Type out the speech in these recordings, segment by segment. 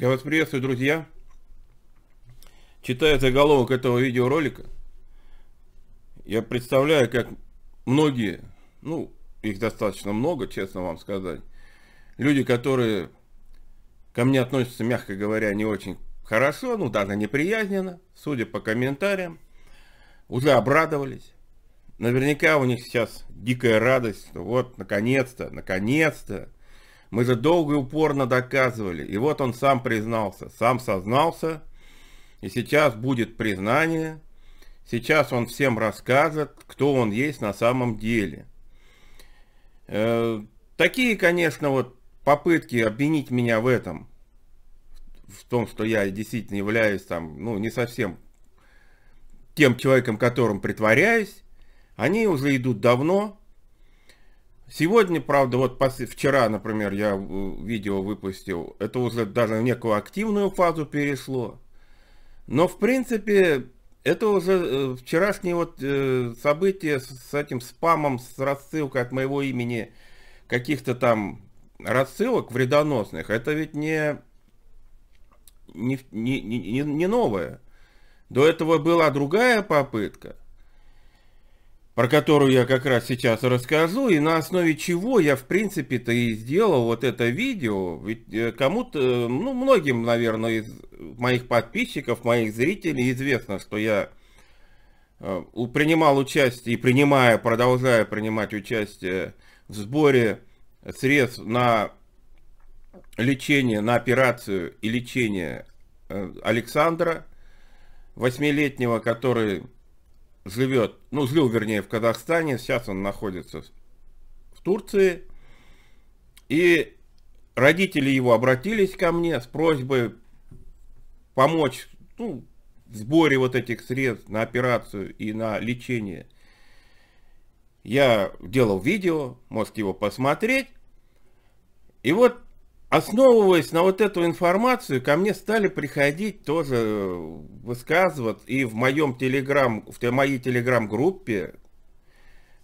Я вас приветствую, друзья. Читая заголовок этого видеоролика, я представляю, как многие, ну, их достаточно много, честно вам сказать, люди, которые ко мне относятся, мягко говоря, не очень хорошо, ну, даже неприязненно, судя по комментариям, уже обрадовались. Наверняка у них сейчас дикая радость, что вот, наконец-то, наконец-то, мы же долго и упорно доказывали. И вот он сам признался, сам сознался. И сейчас будет признание. Сейчас он всем расскажет, кто он есть на самом деле. Э, такие, конечно, вот попытки обвинить меня в этом, в том, что я действительно являюсь там, ну, не совсем тем человеком, которым притворяюсь, они уже идут давно, Сегодня, правда, вот вчера, например, я э, видео выпустил, это уже даже в некую активную фазу перешло. Но, в принципе, это уже э, вчерашнее вот э, событие с этим спамом, с рассылкой от моего имени каких-то там рассылок вредоносных, это ведь не, не, не, не, не новое. До этого была другая попытка – про которую я как раз сейчас расскажу, и на основе чего я, в принципе-то, и сделал вот это видео. Ведь э, кому-то, ну, многим, наверное, из моих подписчиков, моих зрителей известно, что я э, принимал участие и принимая, продолжая принимать участие в сборе средств на лечение, на операцию и лечение э, Александра, восьмилетнего, который живет, ну, жил, вернее, в Казахстане, сейчас он находится в Турции. И родители его обратились ко мне с просьбой помочь ну, в сборе вот этих средств на операцию и на лечение. Я делал видео, можете его посмотреть. И вот Основываясь на вот эту информацию, ко мне стали приходить тоже э, высказывать и в моем телеграм, в моей телеграм-группе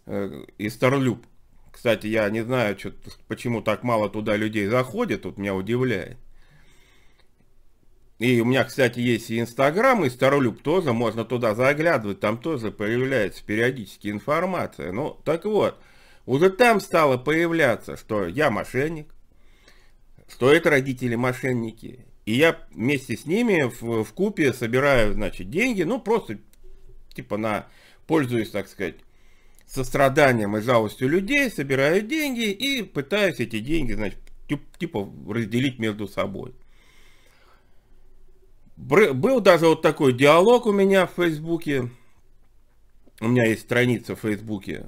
э, Кстати, я не знаю, что, почему так мало туда людей заходит, вот меня удивляет. И у меня, кстати, есть и Инстаграм, и Старолюб тоже, можно туда заглядывать, там тоже появляется периодически информация. Ну, так вот, уже там стало появляться, что я мошенник, что это родители мошенники. И я вместе с ними в, в купе собираю, значит, деньги, ну, просто, типа, на, пользуюсь, так сказать, состраданием и жалостью людей, собираю деньги и пытаюсь эти деньги, значит, типа, разделить между собой. Был даже вот такой диалог у меня в Фейсбуке. У меня есть страница в Фейсбуке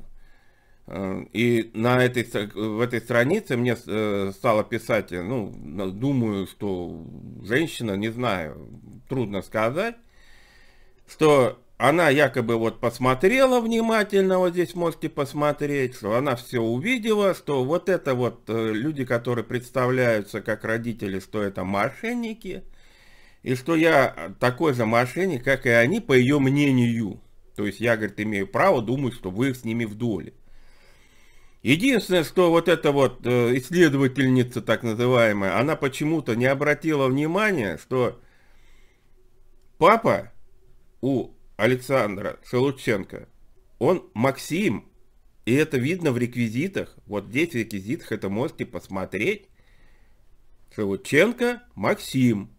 Э, и на этой, в этой странице мне э, стало писать, э, ну, думаю, что женщина, не знаю, трудно сказать, что она якобы вот посмотрела внимательно, вот здесь можете посмотреть, что она все увидела, что вот это вот люди, которые представляются как родители, что это мошенники, и что я такой же мошенник, как и они, по ее мнению. То есть я, говорит, имею право думать, что вы с ними в доле. Единственное, что вот эта вот э, исследовательница так называемая, она почему-то не обратила внимания, что папа у Александра Шелученко, он Максим, и это видно в реквизитах. Вот здесь в реквизитах это можете посмотреть. Шелученко Максим.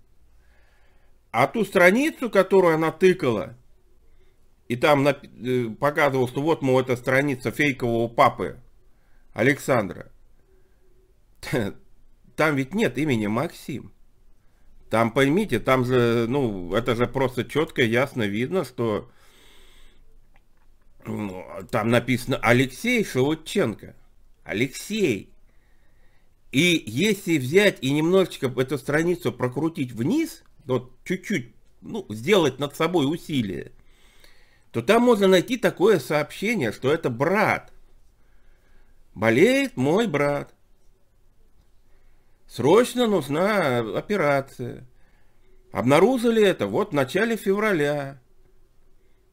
А ту страницу, которую она тыкала, и там э, показывал, что вот, мол, эта страница фейкового папы, Александра. Там ведь нет имени Максим. Там, поймите, там же, ну, это же просто четко, ясно видно, что ну, там написано Алексей Шелудченко. Алексей. И если взять и немножечко эту страницу прокрутить вниз, вот чуть-чуть, ну, сделать над собой усилие, то там можно найти такое сообщение, что это брат Болеет мой брат. Срочно нужна операция. Обнаружили это вот в начале февраля.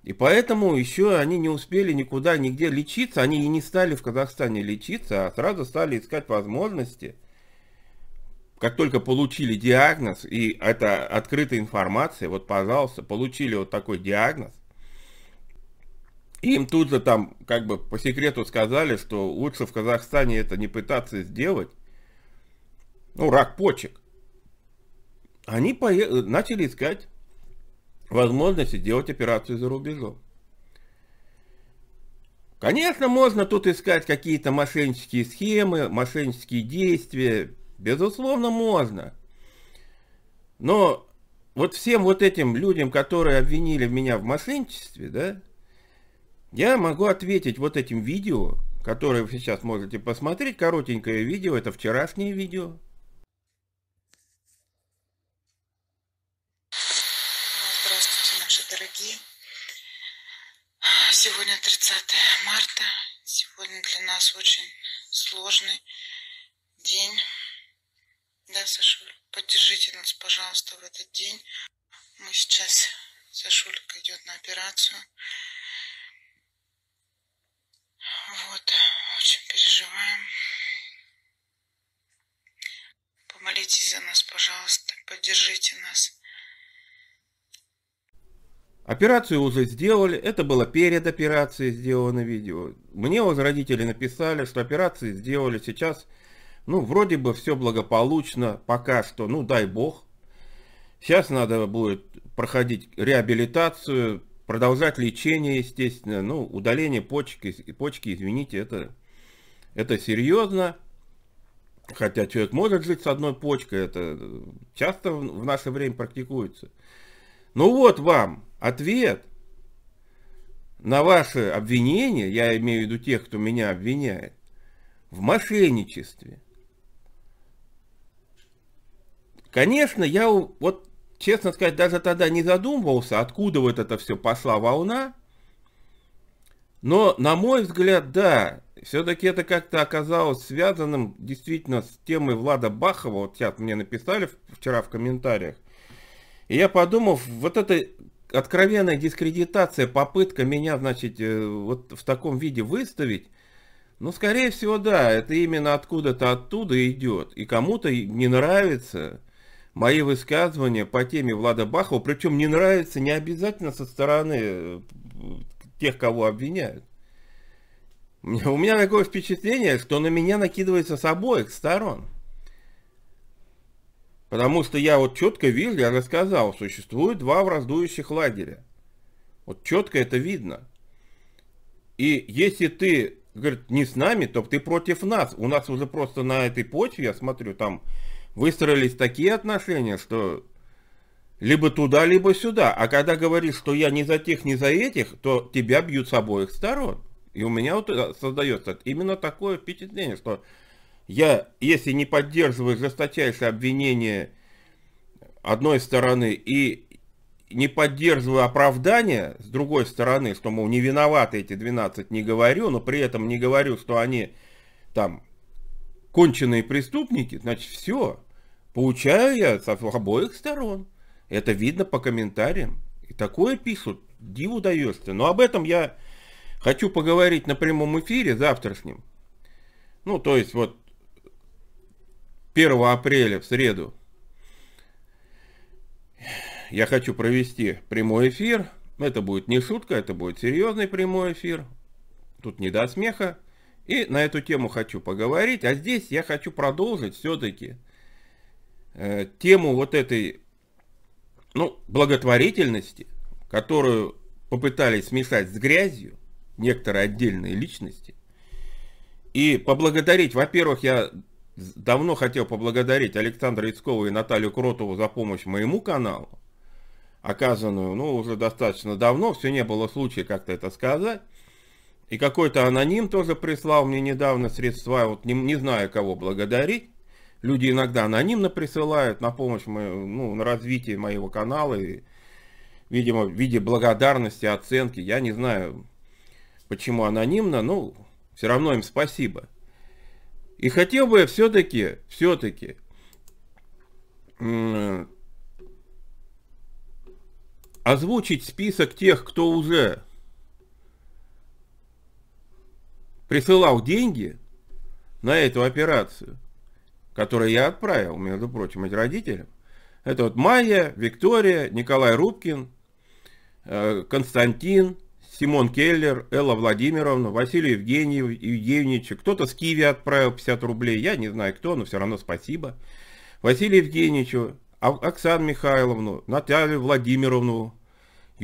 И поэтому еще они не успели никуда, нигде лечиться. Они и не стали в Казахстане лечиться, а сразу стали искать возможности. Как только получили диагноз, и это открытая информация, вот, пожалуйста, получили вот такой диагноз, им тут же там, как бы по секрету сказали, что лучше в Казахстане это не пытаться сделать. Ну, рак почек. Они поехали, начали искать возможности делать операцию за рубежом. Конечно, можно тут искать какие-то мошеннические схемы, мошеннические действия. Безусловно, можно. Но вот всем вот этим людям, которые обвинили меня в мошенничестве, да, я могу ответить вот этим видео, которое вы сейчас можете посмотреть. Коротенькое видео, это вчерашнее видео. Здравствуйте, наши дорогие. Сегодня 30 марта. Сегодня для нас очень сложный день. Да, Сашуль, поддержите нас, пожалуйста, в этот день. Мы сейчас, Сашулька идет на операцию. Вот, очень переживаем. Помолитесь за нас, пожалуйста, поддержите нас. Операцию уже сделали, это было перед операцией сделано видео. Мне родители написали, что операции сделали сейчас, ну, вроде бы все благополучно, пока что, ну, дай бог. Сейчас надо будет проходить реабилитацию, продолжать лечение, естественно, ну, удаление почки, почки извините, это, это серьезно, хотя человек может жить с одной почкой, это часто в наше время практикуется. Ну вот вам ответ на ваше обвинение, я имею в виду тех, кто меня обвиняет, в мошенничестве. Конечно, я вот честно сказать, даже тогда не задумывался, откуда вот это все пошла волна. Но, на мой взгляд, да, все-таки это как-то оказалось связанным действительно с темой Влада Бахова. Вот сейчас мне написали вчера в комментариях. И я подумал, вот это откровенная дискредитация, попытка меня, значит, э, вот в таком виде выставить, ну, скорее всего, да, это именно откуда-то оттуда идет. И кому-то не нравится мои высказывания по теме Влада Бахова, причем не нравятся не обязательно со стороны э, тех, кого обвиняют. У меня такое впечатление, что на меня накидывается с обоих сторон. Потому что я вот четко видел, я рассказал, существует два враздующих лагеря. Вот четко это видно. И если ты, говорит, не с нами, то ты против нас. У нас уже просто на этой почве, я смотрю, там выстроились такие отношения, что либо туда, либо сюда. А когда говоришь, что я не за тех, не за этих, то тебя бьют с обоих сторон. И у меня вот э, создается именно такое впечатление, что я, если не поддерживаю жесточайшее обвинение одной стороны и не поддерживаю оправдания с другой стороны, что, мол, не виноваты эти 12, не говорю, но при этом не говорю, что они там конченые преступники, значит, все. Получаю я с обоих сторон. Это видно по комментариям. И такое пишут, диву даешься. Но об этом я хочу поговорить на прямом эфире завтрашнем. Ну, то есть вот 1 апреля в среду я хочу провести прямой эфир. Это будет не шутка, это будет серьезный прямой эфир. Тут не до смеха. И на эту тему хочу поговорить. А здесь я хочу продолжить все-таки Э, тему вот этой ну, благотворительности, которую попытались смешать с грязью некоторые отдельные личности. И поблагодарить, во-первых, я давно хотел поблагодарить Александра Яцкова и Наталью Кротову за помощь моему каналу, оказанную, ну, уже достаточно давно, все не было случая как-то это сказать. И какой-то аноним тоже прислал мне недавно средства, вот не, не знаю, кого благодарить люди иногда анонимно присылают на помощь, мы, ну, на развитие моего канала, и, видимо, в виде благодарности, оценки, я не знаю, почему анонимно, но ну, все равно им спасибо. И хотел бы все-таки, все-таки, озвучить список тех, кто уже присылал деньги на эту операцию которые я отправил, между прочим, эти родители. Это вот Майя, Виктория, Николай Рубкин, э, Константин, Симон Келлер, Элла Владимировна, Василий Евгеньев, Евгеньевич, кто-то с Киви отправил 50 рублей, я не знаю кто, но все равно спасибо. Василию Евгеньевичу, Оксану Михайловну, Наталью Владимировну,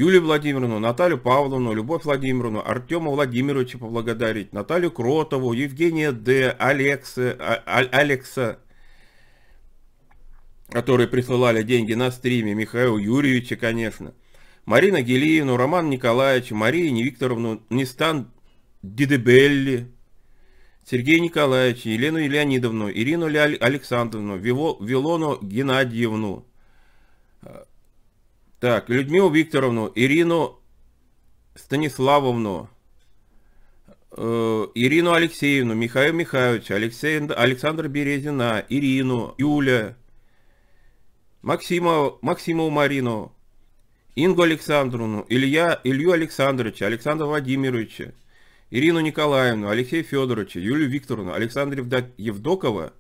Юлию Владимировну, Наталью Павловну, Любовь Владимировну, Артема Владимировича поблагодарить, Наталью Кротову, Евгения Д., Алекса, а, а Алекса, которые присылали деньги на стриме, Михаила Юрьевича, конечно, Марина Гелиевну, Роман Николаевич, Марию Викторовну, Нестан Дидебелли, Сергея Николаевича, Елену Леонидовну, Ирину Александровну, Вилону Геннадьевну, так, Людмилу Викторовну, Ирину Станиславовну, э, Ирину Алексеевну, Михаил Михайлович, Алексей, Александр Березина, Ирину, Юля, Максима, Максимову Марину, Ингу Александровну, Илья, Илью Александровича, Александра Владимировича, Ирину Николаевну, Алексея Федоровича, Юлию Викторовну, Александра Евдокова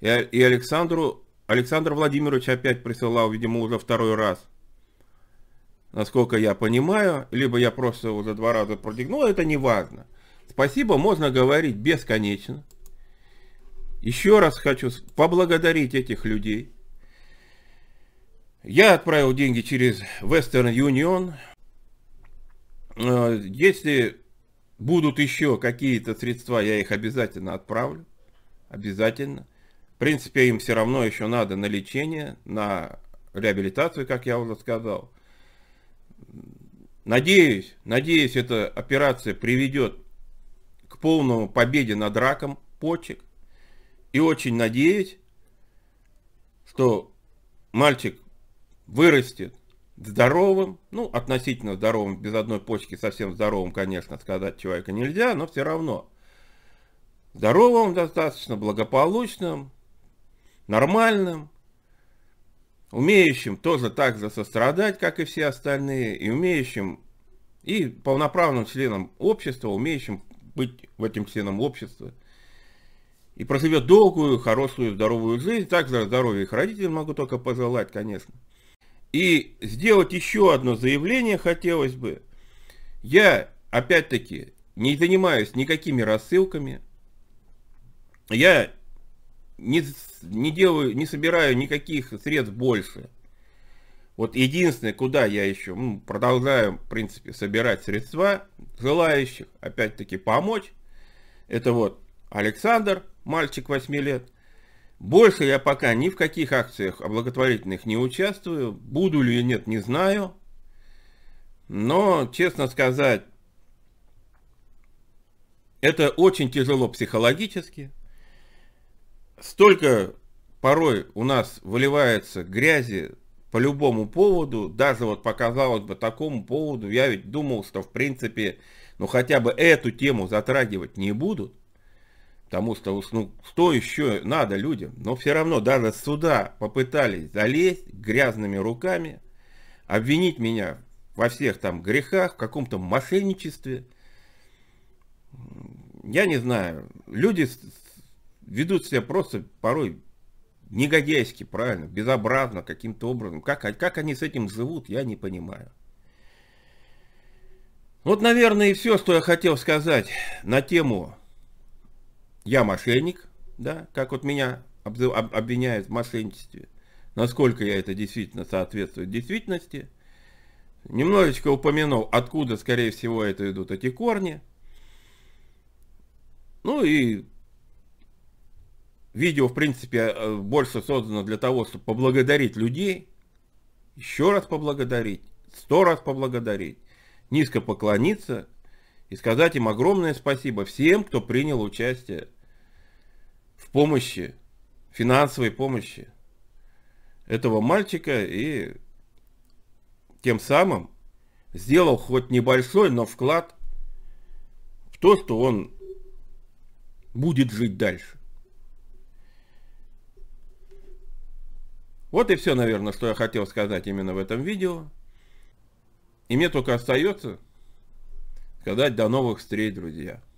и Александру, Александр Владимирович опять присылал, видимо, уже второй раз насколько я понимаю, либо я просто уже два раза продигнул, это не важно. Спасибо можно говорить бесконечно. Еще раз хочу поблагодарить этих людей. Я отправил деньги через Western Union. Э, если будут еще какие-то средства, я их обязательно отправлю. Обязательно. В принципе, им все равно еще надо на лечение, на реабилитацию, как я уже сказал. Надеюсь, надеюсь, эта операция приведет к полному победе над раком почек. И очень надеюсь, что мальчик вырастет здоровым, ну, относительно здоровым, без одной почки совсем здоровым, конечно, сказать человека нельзя, но все равно. Здоровым достаточно, благополучным, нормальным, умеющим тоже так же сострадать, как и все остальные, и умеющим, и полноправным членом общества, умеющим быть в этом членом общества, и проживет долгую, хорошую, здоровую жизнь, так за здоровье их родителей могу только пожелать, конечно. И сделать еще одно заявление хотелось бы. Я, опять-таки, не занимаюсь никакими рассылками. Я не, не делаю, не собираю никаких средств больше. Вот единственное, куда я еще ну, продолжаю, в принципе, собирать средства желающих, опять-таки, помочь, это вот Александр, мальчик 8 лет. Больше я пока ни в каких акциях благотворительных не участвую, буду ли нет, не знаю. Но, честно сказать, это очень тяжело психологически, столько порой у нас выливается грязи по любому поводу, даже вот показалось бы такому поводу, я ведь думал, что в принципе, ну хотя бы эту тему затрагивать не будут, потому что ну, что еще надо людям, но все равно даже сюда попытались залезть грязными руками, обвинить меня во всех там грехах, в каком-то мошенничестве. Я не знаю, люди ведут себя просто порой негодяйски, правильно, безобразно каким-то образом. Как, а как они с этим живут, я не понимаю. Вот, наверное, и все, что я хотел сказать на тему «Я мошенник», да, как вот меня обзыв, об, обвиняют в мошенничестве, насколько я это действительно соответствует действительности. Немножечко упомянул, откуда, скорее всего, это идут эти корни. Ну и Видео, в принципе, э, больше создано для того, чтобы поблагодарить людей, еще раз поблагодарить, сто раз поблагодарить, низко поклониться и сказать им огромное спасибо всем, кто принял участие в помощи, финансовой помощи этого мальчика и тем самым сделал хоть небольшой, но вклад в то, что он будет жить дальше. Вот и все, наверное, что я хотел сказать именно в этом видео. И мне только остается сказать до новых встреч, друзья.